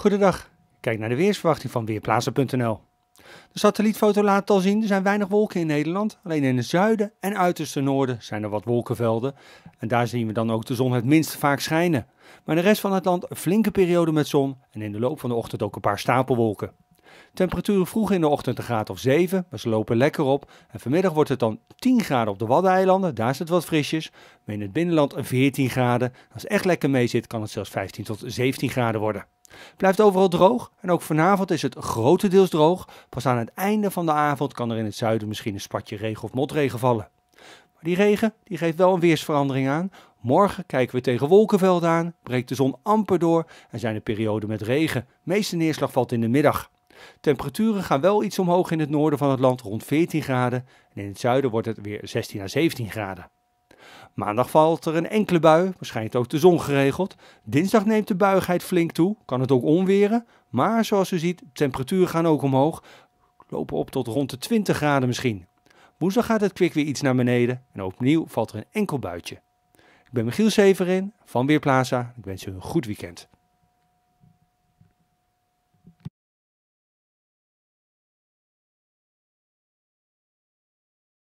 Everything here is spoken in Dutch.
Goedendag, kijk naar de weersverwachting van Weerplaatsen.nl. De satellietfoto laat al zien, er zijn weinig wolken in Nederland. Alleen in het zuiden en uiterste noorden zijn er wat wolkenvelden. En daar zien we dan ook de zon het minst vaak schijnen. Maar de rest van het land een flinke periode met zon en in de loop van de ochtend ook een paar stapelwolken. Temperaturen vroeg in de ochtend een graad of 7, maar ze lopen lekker op. En vanmiddag wordt het dan 10 graden op de Waddeneilanden, daar is het wat frisjes. Maar in het binnenland 14 graden. Als het echt lekker mee zit, kan het zelfs 15 tot 17 graden worden. blijft overal droog en ook vanavond is het grotendeels droog. Pas aan het einde van de avond kan er in het zuiden misschien een spatje regen of motregen vallen. Maar die regen die geeft wel een weersverandering aan. Morgen kijken we tegen wolkenvelden aan, breekt de zon amper door en zijn er perioden met regen. meeste neerslag valt in de middag. Temperaturen gaan wel iets omhoog in het noorden van het land rond 14 graden en in het zuiden wordt het weer 16 à 17 graden. Maandag valt er een enkele bui, waarschijnlijk ook de zon geregeld. Dinsdag neemt de buigheid flink toe, kan het ook onweren. Maar zoals u ziet, temperaturen gaan ook omhoog, lopen op tot rond de 20 graden misschien. Woensdag gaat het kwik weer iets naar beneden en opnieuw valt er een enkel buitje. Ik ben Michiel Severin van Weerplaza. Ik wens u een goed weekend.